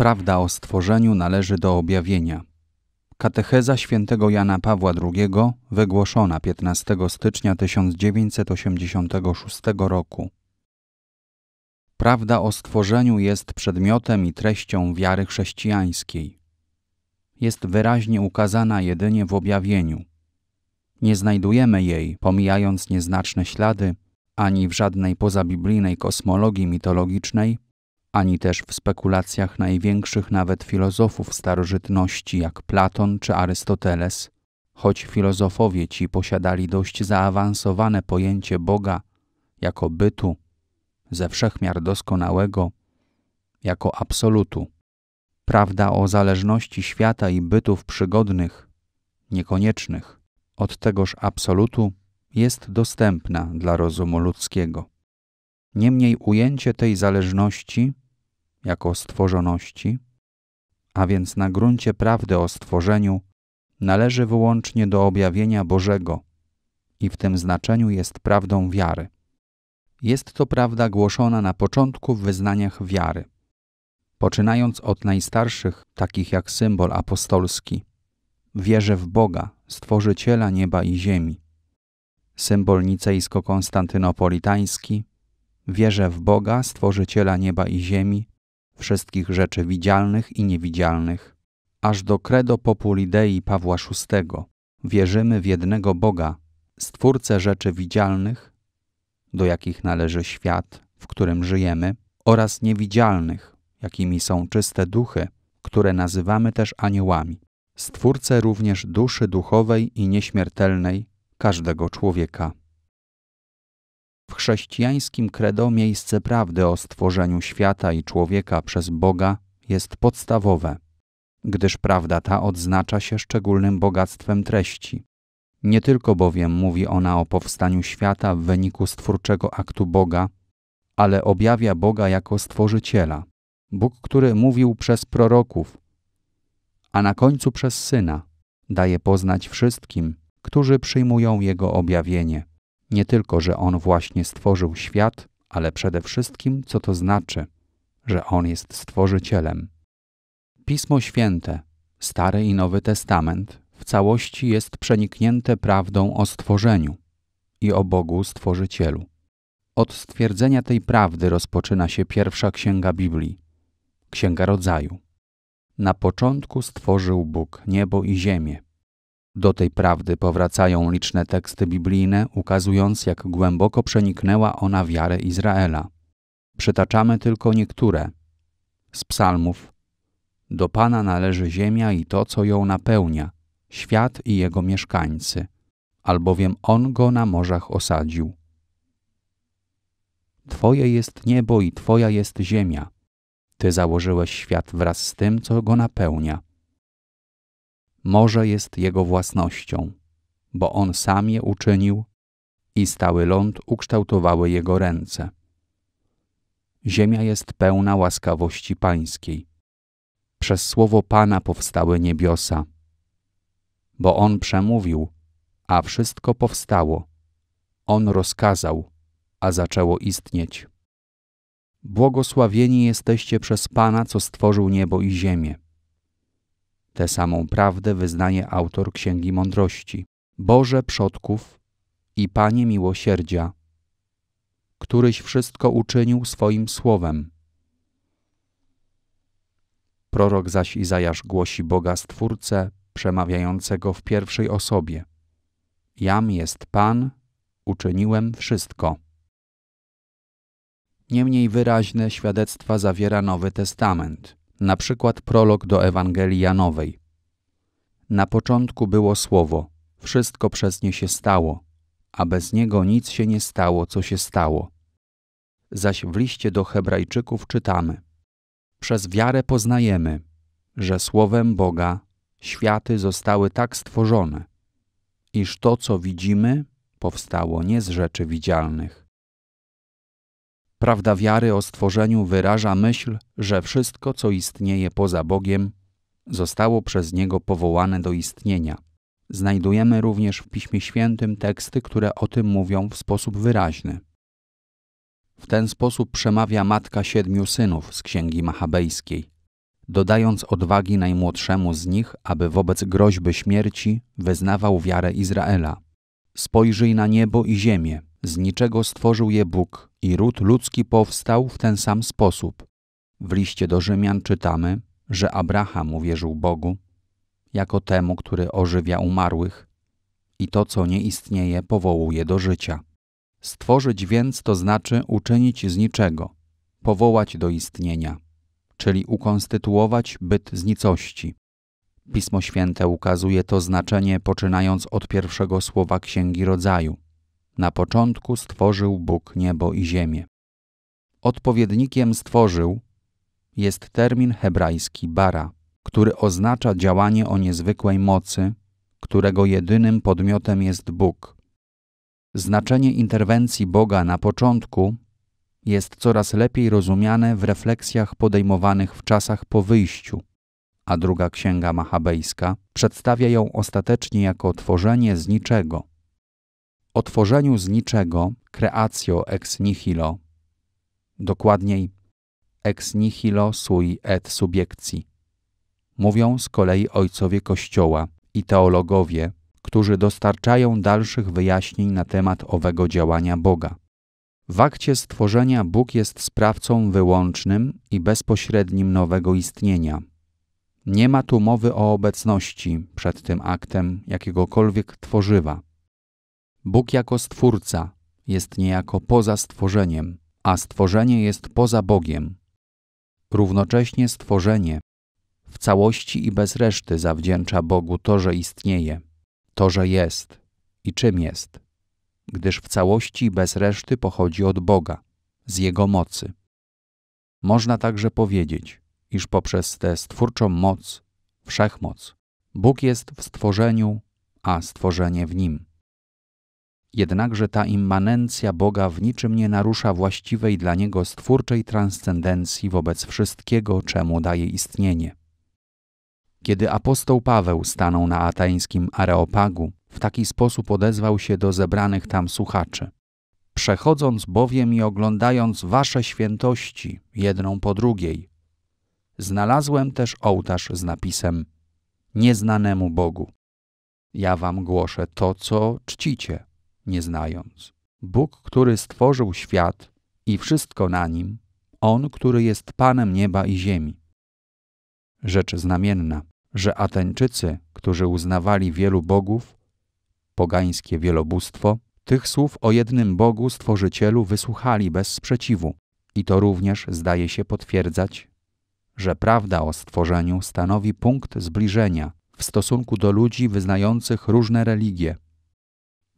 Prawda o stworzeniu należy do objawienia. Katecheza świętego Jana Pawła II wygłoszona 15 stycznia 1986 roku. Prawda o stworzeniu jest przedmiotem i treścią wiary chrześcijańskiej. Jest wyraźnie ukazana jedynie w objawieniu. Nie znajdujemy jej, pomijając nieznaczne ślady, ani w żadnej pozabiblijnej kosmologii mitologicznej, ani też w spekulacjach największych nawet filozofów starożytności jak Platon czy Arystoteles. Choć filozofowie ci posiadali dość zaawansowane pojęcie Boga jako bytu, ze wszechmiar doskonałego, jako absolutu. Prawda o zależności świata i bytów przygodnych, niekoniecznych, od tegoż absolutu jest dostępna dla rozumu ludzkiego. Niemniej ujęcie tej zależności jako stworzoności, a więc na gruncie prawdy o stworzeniu, należy wyłącznie do objawienia Bożego i w tym znaczeniu jest prawdą wiary. Jest to prawda głoszona na początku w wyznaniach wiary, poczynając od najstarszych, takich jak symbol apostolski. Wierzę w Boga, stworzyciela nieba i ziemi. Symbol nicejsko-konstantynopolitański, Wierzę w Boga, stworzyciela nieba i ziemi, wszystkich rzeczy widzialnych i niewidzialnych. Aż do credo populidei Pawła VI wierzymy w jednego Boga, stwórcę rzeczy widzialnych, do jakich należy świat, w którym żyjemy, oraz niewidzialnych, jakimi są czyste duchy, które nazywamy też aniołami. Stwórcę również duszy duchowej i nieśmiertelnej każdego człowieka. W chrześcijańskim credo miejsce prawdy o stworzeniu świata i człowieka przez Boga jest podstawowe, gdyż prawda ta odznacza się szczególnym bogactwem treści. Nie tylko bowiem mówi ona o powstaniu świata w wyniku stwórczego aktu Boga, ale objawia Boga jako stworzyciela, Bóg, który mówił przez proroków, a na końcu przez Syna, daje poznać wszystkim, którzy przyjmują Jego objawienie nie tylko, że On właśnie stworzył świat, ale przede wszystkim, co to znaczy, że On jest Stworzycielem. Pismo Święte, Stary i Nowy Testament, w całości jest przeniknięte prawdą o stworzeniu i o Bogu Stworzycielu. Od stwierdzenia tej prawdy rozpoczyna się pierwsza księga Biblii, Księga Rodzaju. Na początku stworzył Bóg niebo i ziemię. Do tej prawdy powracają liczne teksty biblijne, ukazując, jak głęboko przeniknęła ona wiarę Izraela. Przytaczamy tylko niektóre. Z psalmów Do Pana należy ziemia i to, co ją napełnia, świat i jego mieszkańcy, albowiem On go na morzach osadził. Twoje jest niebo i Twoja jest ziemia. Ty założyłeś świat wraz z tym, co go napełnia morze jest jego własnością, bo on sam je uczynił i stały ląd ukształtowały jego ręce. Ziemia jest pełna łaskawości pańskiej. Przez słowo Pana powstały niebiosa. Bo on przemówił, a wszystko powstało. On rozkazał, a zaczęło istnieć. Błogosławieni jesteście przez Pana, co stworzył niebo i ziemię Tę samą prawdę wyznaje autor Księgi Mądrości. Boże przodków i Panie miłosierdzia, któryś wszystko uczynił swoim słowem. Prorok zaś Izajasz głosi Boga Stwórcę, przemawiającego w pierwszej osobie. Jam jest Pan, uczyniłem wszystko. Niemniej wyraźne świadectwa zawiera Nowy Testament – na przykład prolog do Ewangelii Janowej. Na początku było Słowo, wszystko przez nie się stało, a bez niego nic się nie stało, co się stało. Zaś w liście do Hebrajczyków czytamy: Przez wiarę poznajemy, że Słowem Boga światy zostały tak stworzone, iż to, co widzimy, powstało nie z rzeczy widzialnych, Prawda wiary o stworzeniu wyraża myśl, że wszystko, co istnieje poza Bogiem, zostało przez Niego powołane do istnienia. Znajdujemy również w Piśmie Świętym teksty, które o tym mówią w sposób wyraźny. W ten sposób przemawia matka siedmiu synów z Księgi Machabejskiej, dodając odwagi najmłodszemu z nich, aby wobec groźby śmierci wyznawał wiarę Izraela. Spojrzyj na niebo i ziemię, z niczego stworzył je Bóg i ród ludzki powstał w ten sam sposób. W liście do Rzymian czytamy, że Abraham uwierzył Bogu jako temu, który ożywia umarłych i to, co nie istnieje, powołuje do życia. Stworzyć więc to znaczy uczynić z niczego, powołać do istnienia, czyli ukonstytuować byt z nicości. Pismo Święte ukazuje to znaczenie poczynając od pierwszego słowa Księgi Rodzaju – na początku stworzył Bóg niebo i ziemię. Odpowiednikiem stworzył jest termin hebrajski bara, który oznacza działanie o niezwykłej mocy, którego jedynym podmiotem jest Bóg. Znaczenie interwencji Boga na początku jest coraz lepiej rozumiane w refleksjach podejmowanych w czasach po wyjściu, a druga księga machabejska przedstawia ją ostatecznie jako tworzenie z niczego o tworzeniu z niczego, creatio ex nihilo. Dokładniej, ex nihilo sui et subiekcji. Mówią z kolei ojcowie Kościoła i teologowie, którzy dostarczają dalszych wyjaśnień na temat owego działania Boga. W akcie stworzenia Bóg jest sprawcą wyłącznym i bezpośrednim nowego istnienia. Nie ma tu mowy o obecności przed tym aktem jakiegokolwiek tworzywa. Bóg jako Stwórca jest niejako poza stworzeniem, a stworzenie jest poza Bogiem. Równocześnie stworzenie w całości i bez reszty zawdzięcza Bogu to, że istnieje, to, że jest i czym jest, gdyż w całości i bez reszty pochodzi od Boga, z Jego mocy. Można także powiedzieć, iż poprzez tę stwórczą moc, wszechmoc, Bóg jest w stworzeniu, a stworzenie w Nim. Jednakże ta immanencja Boga w niczym nie narusza właściwej dla Niego stwórczej transcendencji wobec wszystkiego, czemu daje istnienie. Kiedy apostoł Paweł stanął na ateńskim Areopagu, w taki sposób odezwał się do zebranych tam słuchaczy. Przechodząc bowiem i oglądając wasze świętości, jedną po drugiej, znalazłem też ołtarz z napisem Nieznanemu Bogu. Ja wam głoszę to, co czcicie – nie znając. Bóg, który stworzył świat i wszystko na nim, On, który jest Panem nieba i ziemi. Rzecz znamienna, że Ateńczycy, którzy uznawali wielu bogów, pogańskie wielobóstwo, tych słów o jednym Bogu Stworzycielu wysłuchali bez sprzeciwu. I to również zdaje się potwierdzać, że prawda o stworzeniu stanowi punkt zbliżenia w stosunku do ludzi wyznających różne religie.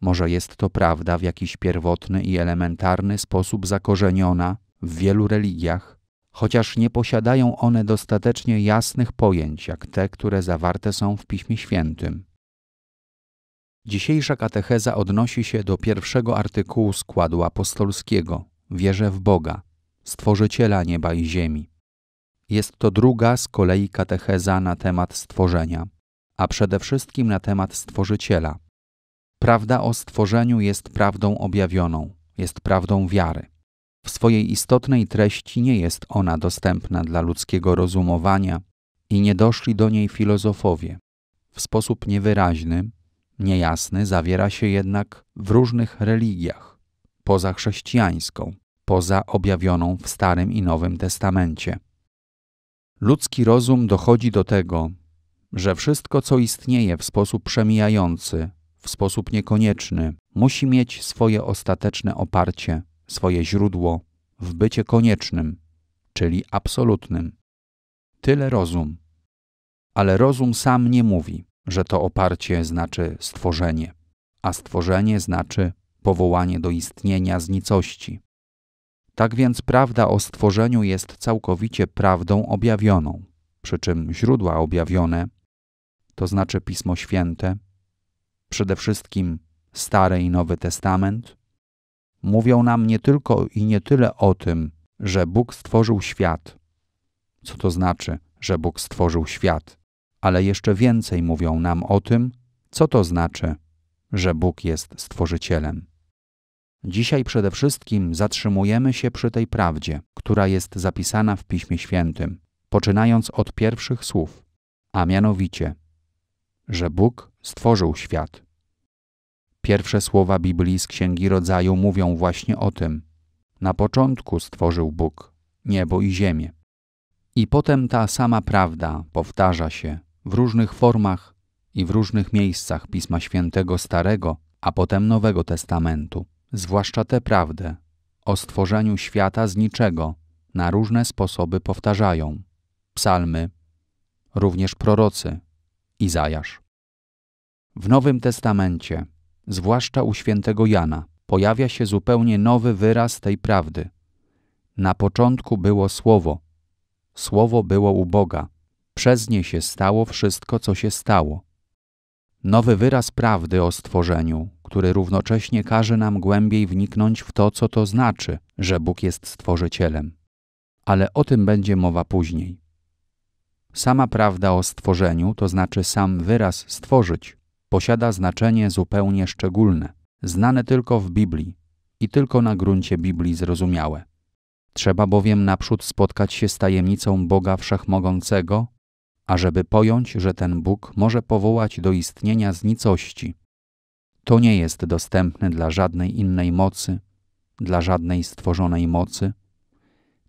Może jest to prawda w jakiś pierwotny i elementarny sposób zakorzeniona w wielu religiach, chociaż nie posiadają one dostatecznie jasnych pojęć jak te, które zawarte są w Piśmie Świętym. Dzisiejsza katecheza odnosi się do pierwszego artykułu składu apostolskiego Wierzę w Boga, Stworzyciela nieba i ziemi. Jest to druga z kolei katecheza na temat stworzenia, a przede wszystkim na temat Stworzyciela – Prawda o stworzeniu jest prawdą objawioną, jest prawdą wiary. W swojej istotnej treści nie jest ona dostępna dla ludzkiego rozumowania i nie doszli do niej filozofowie. W sposób niewyraźny, niejasny zawiera się jednak w różnych religiach, poza chrześcijańską, poza objawioną w Starym i Nowym Testamencie. Ludzki rozum dochodzi do tego, że wszystko, co istnieje w sposób przemijający, w sposób niekonieczny, musi mieć swoje ostateczne oparcie, swoje źródło w bycie koniecznym, czyli absolutnym. Tyle rozum. Ale rozum sam nie mówi, że to oparcie znaczy stworzenie, a stworzenie znaczy powołanie do istnienia z nicości. Tak więc prawda o stworzeniu jest całkowicie prawdą objawioną, przy czym źródła objawione, to znaczy Pismo Święte, przede wszystkim Stary i Nowy Testament, mówią nam nie tylko i nie tyle o tym, że Bóg stworzył świat. Co to znaczy, że Bóg stworzył świat? Ale jeszcze więcej mówią nam o tym, co to znaczy, że Bóg jest stworzycielem. Dzisiaj przede wszystkim zatrzymujemy się przy tej prawdzie, która jest zapisana w Piśmie Świętym, poczynając od pierwszych słów, a mianowicie, że Bóg stworzył świat. Pierwsze słowa Biblii z Księgi Rodzaju mówią właśnie o tym. Na początku stworzył Bóg niebo i ziemię. I potem ta sama prawda powtarza się w różnych formach i w różnych miejscach Pisma Świętego Starego, a potem Nowego Testamentu, zwłaszcza tę prawdę o stworzeniu świata z niczego na różne sposoby powtarzają psalmy, również prorocy Izajasz. W Nowym Testamencie, zwłaszcza u świętego Jana, pojawia się zupełnie nowy wyraz tej prawdy. Na początku było Słowo. Słowo było u Boga. Przez nie się stało wszystko, co się stało. Nowy wyraz prawdy o stworzeniu, który równocześnie każe nam głębiej wniknąć w to, co to znaczy, że Bóg jest stworzycielem. Ale o tym będzie mowa później. Sama prawda o stworzeniu, to znaczy sam wyraz stworzyć, posiada znaczenie zupełnie szczególne, znane tylko w Biblii i tylko na gruncie Biblii zrozumiałe. Trzeba bowiem naprzód spotkać się z tajemnicą Boga Wszechmogącego, ażeby pojąć, że ten Bóg może powołać do istnienia z nicości. To nie jest dostępne dla żadnej innej mocy, dla żadnej stworzonej mocy,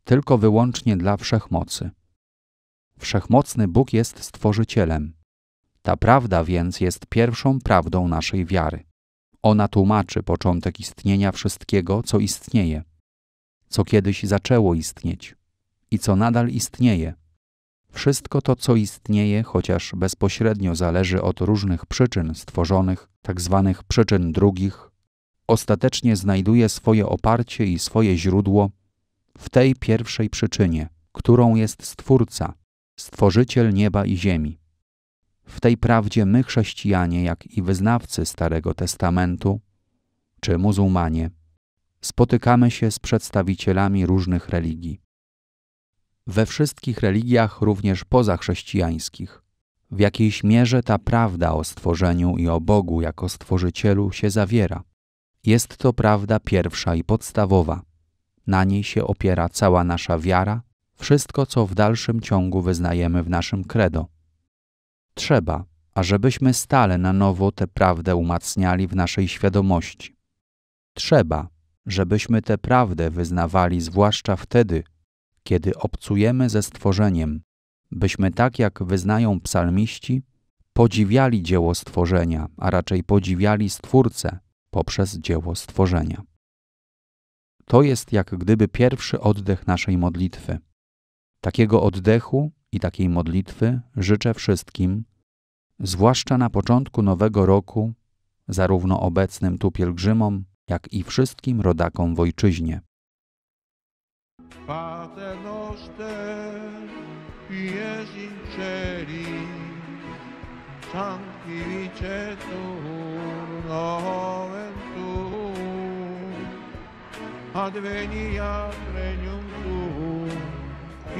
tylko wyłącznie dla wszechmocy. Wszechmocny Bóg jest stworzycielem, ta prawda więc jest pierwszą prawdą naszej wiary. Ona tłumaczy początek istnienia wszystkiego, co istnieje, co kiedyś zaczęło istnieć i co nadal istnieje. Wszystko to, co istnieje, chociaż bezpośrednio zależy od różnych przyczyn stworzonych, tzw. Tak przyczyn drugich, ostatecznie znajduje swoje oparcie i swoje źródło w tej pierwszej przyczynie, którą jest Stwórca, Stworzyciel nieba i ziemi. W tej prawdzie my, chrześcijanie, jak i wyznawcy Starego Testamentu czy muzułmanie, spotykamy się z przedstawicielami różnych religii. We wszystkich religiach, również pozachrześcijańskich, w jakiejś mierze ta prawda o stworzeniu i o Bogu jako stworzycielu się zawiera. Jest to prawda pierwsza i podstawowa. Na niej się opiera cała nasza wiara, wszystko co w dalszym ciągu wyznajemy w naszym credo. Trzeba, ażebyśmy stale na nowo tę prawdę umacniali w naszej świadomości. Trzeba, żebyśmy tę prawdę wyznawali zwłaszcza wtedy, kiedy obcujemy ze stworzeniem, byśmy tak jak wyznają psalmiści, podziwiali dzieło stworzenia, a raczej podziwiali Stwórcę poprzez dzieło stworzenia. To jest jak gdyby pierwszy oddech naszej modlitwy. Takiego oddechu i takiej modlitwy życzę wszystkim, zwłaszcza na początku nowego roku, zarówno obecnym tu pielgrzymom, jak i wszystkim rodakom w ojczyźnie. adveniat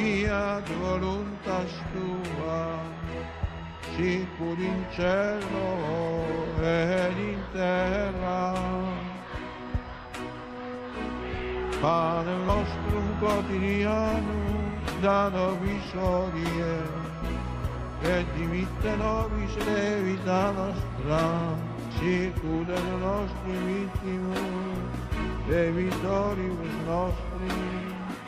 fiat voluntas tua, sicur in cielo ed in terra. Padre nostro quotidiano, da nobis odie, e dimitte nobis levita nostra, sicur de nostri vittimi, debitoribus nostri,